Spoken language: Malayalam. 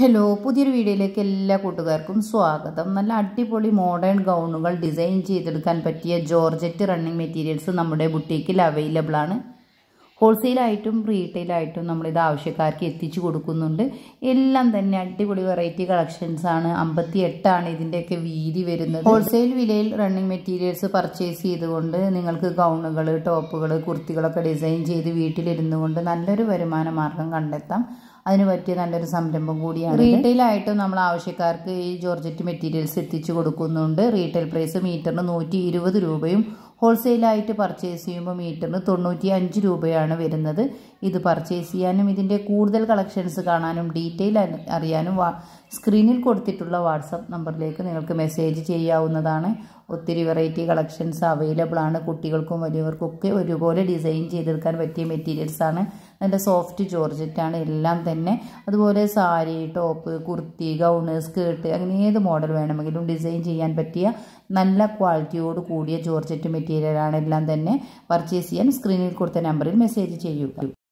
ഹലോ പുതിയൊരു വീഡിയോയിലേക്ക് എല്ലാ കൂട്ടുകാർക്കും സ്വാഗതം നല്ല അടിപൊളി മോഡേൺ ഗൗണുകൾ ഡിസൈൻ ചെയ്തെടുക്കാൻ പറ്റിയ ജോർജറ്റ് റണ്ണിങ് മെറ്റീരിയൽസ് നമ്മുടെ ബുട്ടീക്കിൽ അവൈലബിൾ ആണ് ഹോൾസെയിലായിട്ടും റീറ്റെയിലായിട്ടും നമ്മളിത് ആവശ്യക്കാർക്ക് എത്തിച്ചു കൊടുക്കുന്നുണ്ട് എല്ലാം തന്നെ അടിപൊളി വെറൈറ്റി കളക്ഷൻസ് ആണ് അമ്പത്തി എട്ടാണ് ഇതിൻ്റെയൊക്കെ വീതി വരുന്നത് ഹോൾസെയിൽ വിലയിൽ റണ്ണിങ് മെറ്റീരിയൽസ് പർച്ചേസ് ചെയ്തുകൊണ്ട് നിങ്ങൾക്ക് ഗൗണുകൾ ടോപ്പുകൾ കുർത്തികളൊക്കെ ഡിസൈൻ ചെയ്ത് വീട്ടിലിരുന്നു കൊണ്ട് നല്ലൊരു വരുമാന മാർഗം കണ്ടെത്താം അതിന് പറ്റിയ നല്ലൊരു സംരംഭം കൂടിയാണ് റീറ്റെയിലായിട്ടും നമ്മൾ ആവശ്യക്കാർക്ക് ഈ ജോർജറ്റ് മെറ്റീരിയൽസ് എത്തിച്ചു കൊടുക്കുന്നുണ്ട് റീറ്റെയിൽ പ്രൈസ് മീറ്ററിന് നൂറ്റി ഇരുപത് രൂപയും ഹോൾസെയിലായിട്ട് പർച്ചേസ് ചെയ്യുമ്പോൾ മീറ്ററിന് തൊണ്ണൂറ്റി അഞ്ച് രൂപയാണ് വരുന്നത് ഇത് പർച്ചേസ് ചെയ്യാനും ഇതിൻ്റെ കൂടുതൽ കളക്ഷൻസ് കാണാനും ഡീറ്റെയിൽ അറിയാനും സ്ക്രീനിൽ കൊടുത്തിട്ടുള്ള വാട്സപ്പ് നമ്പറിലേക്ക് നിങ്ങൾക്ക് മെസ്സേജ് ചെയ്യാവുന്നതാണ് ഒത്തിരി വെറൈറ്റി കളക്ഷൻസ് അവൈലബിൾ ആണ് കുട്ടികൾക്കും വലിയവർക്കൊക്കെ ഒരുപോലെ ഡിസൈൻ ചെയ്തെടുക്കാൻ പറ്റിയ മെറ്റീരിയൽസാണ് നല്ല സോഫ്റ്റ് ജോർജറ്റാണ് എല്ലാം തന്നെ അതുപോലെ sari top kurti gown skirt അങ്ങനെ ഏത് മോഡൽ വേണമെങ്കിലും ഡിസൈൻ ചെയ്യാൻ പറ്റിയ നല്ല ക്വാളിറ്റിയോട് കൂടിയ ജോർജറ്റ് മെറ്റീരിയലാണ് എല്ലാം തന്നെ പർച്ചേസ് ചെയ്യാൻ സ്ക്രീനിൽ കൊടുത്ത നമ്പറിൽ മെസ്സേജ് ചെയ്യുക